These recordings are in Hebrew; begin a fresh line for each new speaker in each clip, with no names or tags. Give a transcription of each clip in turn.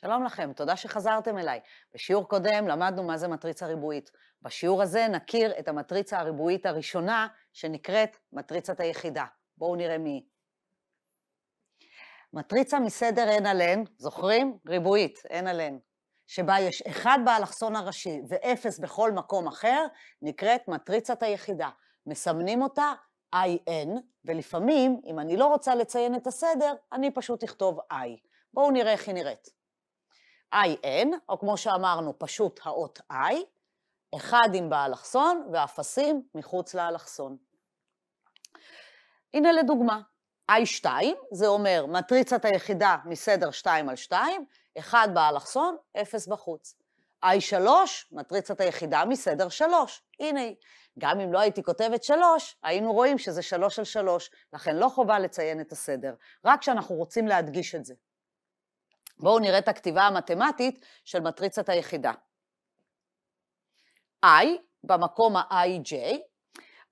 שלום לכם, תודה שחזרתם אליי. בשיעור קודם למדנו מה זה מטריצה ריבועית. בשיעור הזה נכיר את המטריצה הריבועית הראשונה, שנקראת מטריצת היחידה. בואו נראה מי היא. מטריצה מסדר n על n, זוכרים? ריבועית, n על n, שבה יש אחד באלכסון הראשי ואפס בכל מקום אחר, נקראת מטריצת היחידה. מסמנים אותה IN, ולפעמים, אם אני לא רוצה לציין את הסדר, אני פשוט אכתוב I. בואו נראה איך היא נראית. IN, או כמו שאמרנו, פשוט האות I, אחד עם באלכסון ואפסים מחוץ לאלכסון. הנה לדוגמה, I2, זה אומר מטריצת היחידה מסדר 2 על 2, 1 באלכסון, 0 בחוץ. I3, מטריצת היחידה מסדר 3. הנה היא. גם אם לא הייתי כותבת 3, היינו רואים שזה 3 על 3, לכן לא חובה לציין את הסדר, רק כשאנחנו רוצים להדגיש את זה. בואו נראה את הכתיבה המתמטית של מטריצת היחידה. I, במקום ה-IJ,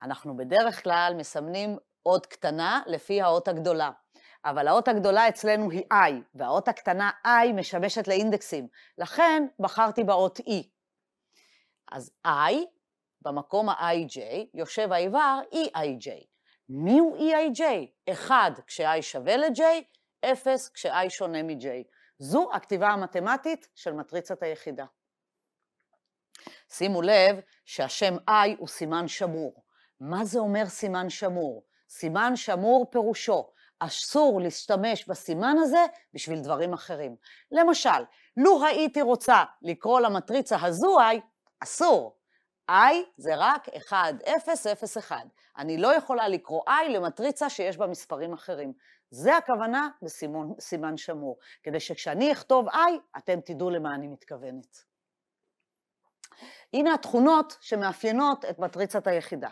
אנחנו בדרך כלל מסמנים אות קטנה לפי האות הגדולה. אבל האות הגדולה אצלנו היא I, והאות הקטנה I משמשת לאינדקסים. לכן בחרתי באות E. אז I, במקום ה-IJ, יושב האיבר EIJ. מי הוא EIJ? 1 כש-I שווה ל-J, 0 כש-I שונה מ-J. זו הכתיבה המתמטית של מטריצת היחידה. שימו לב שהשם I הוא סימן שמור. מה זה אומר סימן שמור? סימן שמור פירושו, אסור להשתמש בסימן הזה בשביל דברים אחרים. למשל, לו הייתי רוצה לקרוא למטריצה הזו I, אסור. I זה רק 1, 0, 0, 1. אני לא יכולה לקרוא I למטריצה שיש בה מספרים אחרים. זה הכוונה בסימן שמור, כדי שכשאני אכתוב I, אתם תדעו למה אני מתכוונת. הנה התכונות שמאפיינות את מטריצת היחידה.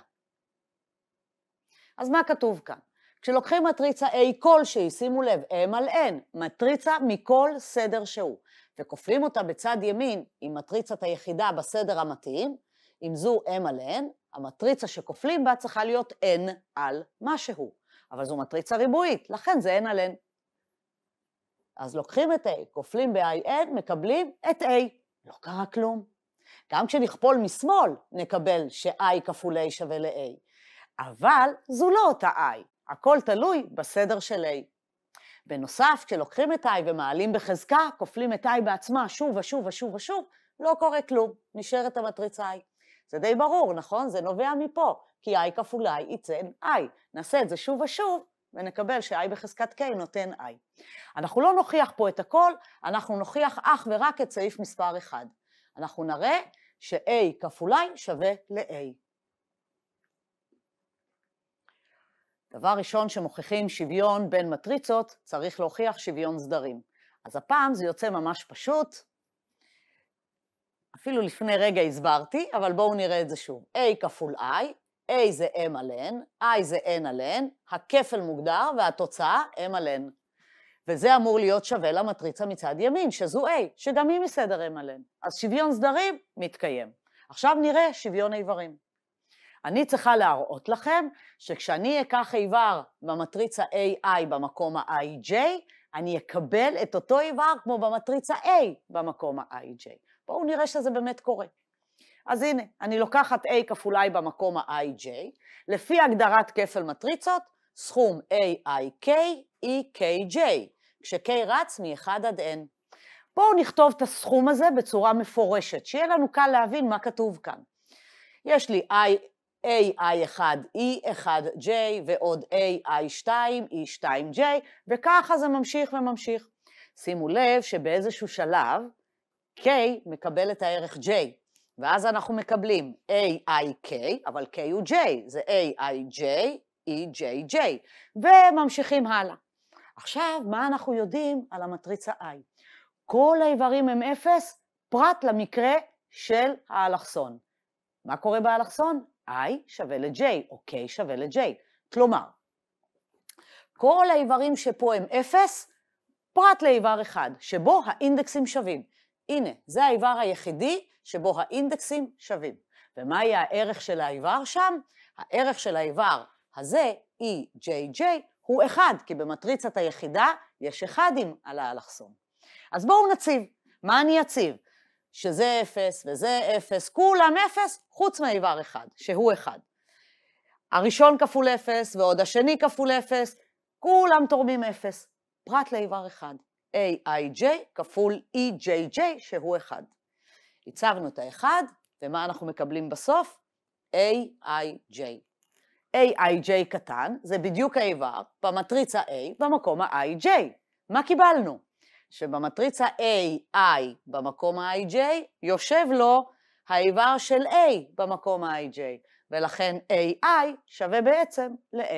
אז מה כתוב כאן? כשלוקחים מטריצה A כלשהי, שימו לב, M על N, מטריצה מכל סדר שהוא, וכופלים אותה בצד ימין עם מטריצת היחידה בסדר המתאים, אם זו M על N, המטריצה שכופלים בה צריכה להיות N על משהו. אבל זו מטריצה ריבועית, לכן זה n על n. אז לוקחים את A, כופלים ב-IN, מקבלים את A. לא קרה כלום. גם כשנכפול משמאל, נקבל ש-I כפול A שווה ל-A. אבל זו לא אותה I, הכל תלוי בסדר של A. בנוסף, כשלוקחים את I ומעלים בחזקה, כופלים את I בעצמה שוב ושוב ושוב ושוב, לא קורה כלום, נשארת המטריצה I. זה די ברור, נכון? זה נובע מפה, כי i כפול i ייתן i. נעשה את זה שוב ושוב, ונקבל ש-i בחזקת k נותן i. אנחנו לא נוכיח פה את הכל, אנחנו נוכיח אך ורק את סעיף מספר 1. אנחנו נראה ש-a כפול i שווה ל-a. דבר ראשון שמוכיחים שוויון בין מטריצות, צריך להוכיח שוויון סדרים. אז הפעם זה יוצא ממש פשוט. אפילו לפני רגע הסברתי, אבל בואו נראה את זה שוב. A כפול I, A זה M על N, I זה N על N, הכפל מוגדר והתוצאה M על N. וזה אמור להיות שווה למטריצה מצד ימין, שזו A, שגם היא מסדר M על N. אז שוויון סדרים מתקיים. עכשיו נראה שוויון איברים. אני צריכה להראות לכם שכשאני אקח איבר במטריצה AI במקום ה-IJ, אני אקבל את אותו איבר כמו במטריצה A במקום ה-IJ. בואו נראה שזה באמת קורה. אז הנה, אני לוקחת A כפול I במקום ה-IJ, לפי הגדרת כפל מטריצות, סכום AIK, EKJ, כש-K רץ מ-1 עד N. בואו נכתוב את הסכום הזה בצורה מפורשת, שיהיה לנו קל להבין מה כתוב כאן. יש לי I, AI1, E1J ועוד AI2, E2J, וככה זה ממשיך וממשיך. שימו לב שבאיזשהו שלב, K מקבל את הערך J, ואז אנחנו מקבלים AIK, אבל K הוא J, זה AIJ, EJJ, וממשיכים הלאה. עכשיו, מה אנחנו יודעים על המטריצה I? כל האיברים הם אפס, פרט למקרה של האלכסון. מה קורה באלכסון? I שווה ל-J, או K שווה ל-J. כלומר, כל האיברים שפה הם אפס, פרט לאיבר אחד, שבו האינדקסים שווים. הנה, זה האיבר היחידי שבו האינדקסים שווים. ומה יהיה הערך של האיבר שם? הערך של האיבר הזה, EJJ, הוא אחד, כי במטריצת היחידה יש אחדים על האלכסון. אז בואו נציב. מה אני אציב? שזה אפס וזה אפס, כולם אפס, חוץ מאיבר אחד, שהוא אחד. הראשון כפול אפס ועוד השני כפול אפס, כולם תורמים אפס, פרט לאיבר אחד. AIJ כפול EJJ שהוא 1. הצבנו את ה-1, ומה אנחנו מקבלים בסוף? AIJ. AIJ קטן זה בדיוק האיבר במטריצה A במקום ה-IJ. מה קיבלנו? שבמטריצה AI במקום ה-IJ יושב לו האיבר של A במקום ה-IJ, ולכן AI שווה בעצם ל-A.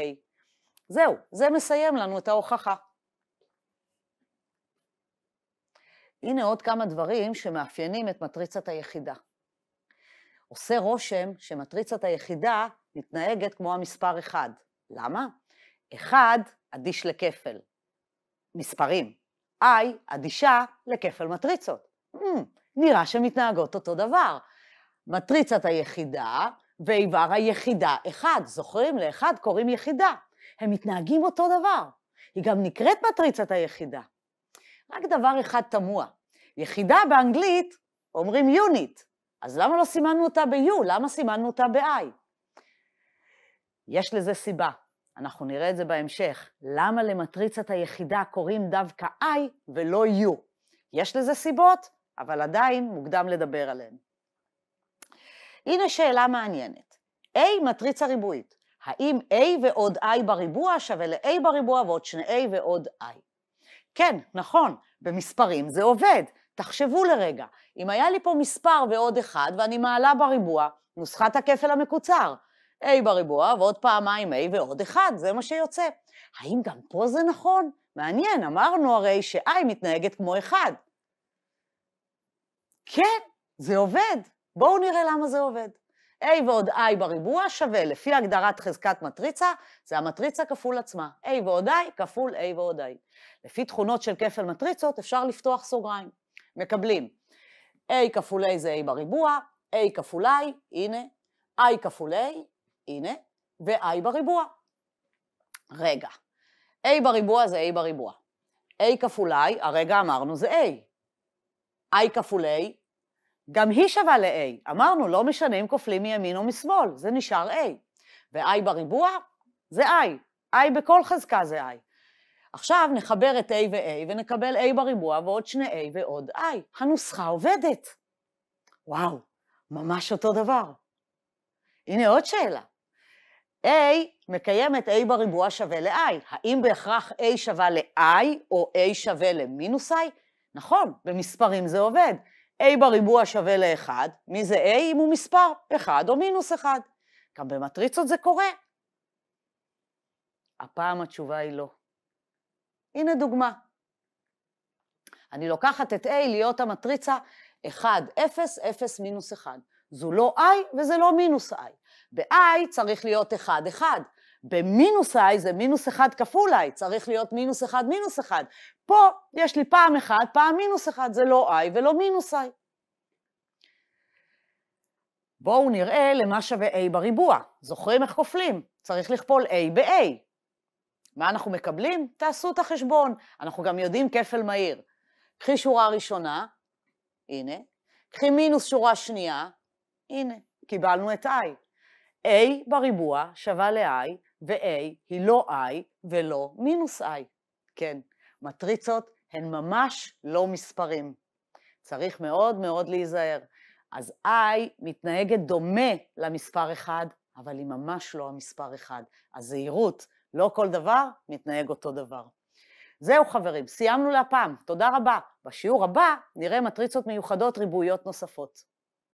זהו, זה מסיים לנו את ההוכחה. הנה עוד כמה דברים שמאפיינים את מטריצת היחידה. עושה רושם שמטריצת היחידה מתנהגת כמו המספר 1. למה? 1 אדיש לכפל. מספרים. I אדישה לכפל מטריצות. Mm, נראה שמתנהגות אותו דבר. מטריצת היחידה ואיבר היחידה 1. זוכרים? לאחד קוראים יחידה. הם מתנהגים אותו דבר. היא גם נקראת מטריצת היחידה. רק דבר אחד תמוה, יחידה באנגלית אומרים יוניט, אז למה לא סימנו אותה ב-U? למה סימנו אותה ב-I? יש לזה סיבה, אנחנו נראה את זה בהמשך. למה למטריצת היחידה קוראים דווקא I ולא U? יש לזה סיבות, אבל עדיין מוקדם לדבר עליהן. הנה שאלה מעניינת. A מטריצה ריבועית. האם A ועוד I בריבוע שווה ל-A בריבוע ועוד שני A ועוד I? כן, נכון, במספרים זה עובד. תחשבו לרגע, אם היה לי פה מספר ועוד אחד ואני מעלה בריבוע, נוסחת הכפל המקוצר, a בריבוע ועוד פעמיים a ועוד אחד, זה מה שיוצא. האם גם פה זה נכון? מעניין, אמרנו הרי ש-i מתנהגת כמו אחד. כן, זה עובד. בואו נראה למה זה עובד. A ועוד I בריבוע שווה, לפי הגדרת חזקת מטריצה, זה המטריצה כפול עצמה. A ועוד I כפול A ועוד I. לפי תכונות של כפל מטריצות אפשר לפתוח סוגריים. מקבלים A כפול A זה A בריבוע, A כפול I, הנה, I כפול A, הנה, ו-I בריבוע. רגע, A בריבוע זה A בריבוע. A כפול I, הרגע אמרנו זה A. I כפול A גם היא שווה ל-A. אמרנו, לא משנה אם כופלים מימין או משמאל, זה נשאר A. ו-I בריבוע זה I. I בכל חזקה זה I. עכשיו נחבר את A ו-A ונקבל A בריבוע ועוד שני A ועוד I. הנוסחה עובדת. וואו, ממש אותו דבר. הנה עוד שאלה. A מקיימת A בריבוע שווה ל-I. האם בהכרח A שווה ל-I או A שווה למינוס I? נכון, במספרים זה עובד. a בריבוע שווה ל-1, מי זה a אם הוא מספר? 1 או מינוס 1. גם במטריצות זה קורה. הפעם התשובה היא לא. הנה דוגמה. אני לוקחת את a להיות המטריצה 1, 0, 0, מינוס 1. זו לא i וזה לא מינוס i. ב-i צריך להיות 1, 1, במינוס i זה מינוס 1 כפול i, צריך להיות מינוס 1 מינוס 1. פה יש לי פעם 1, פעם מינוס 1, זה לא i ולא מינוס i. בואו נראה למה שווה a בריבוע. זוכרים איך כופלים? צריך לכפול a ב-a. מה אנחנו מקבלים? תעשו את החשבון. אנחנו גם יודעים כפל מהיר. קחי שורה ראשונה, הנה, קחי מינוס שורה שנייה, הנה, קיבלנו את i. a בריבוע שווה ל-i ו-A היא לא I ולא מינוס I. כן, מטריצות הן ממש לא מספרים. צריך מאוד מאוד להיזהר. אז I מתנהגת דומה למספר 1, אבל היא ממש לא המספר 1. הזהירות, לא כל דבר מתנהג אותו דבר. זהו חברים, סיימנו להפעם, תודה רבה. בשיעור הבא נראה מטריצות מיוחדות ריבועיות נוספות.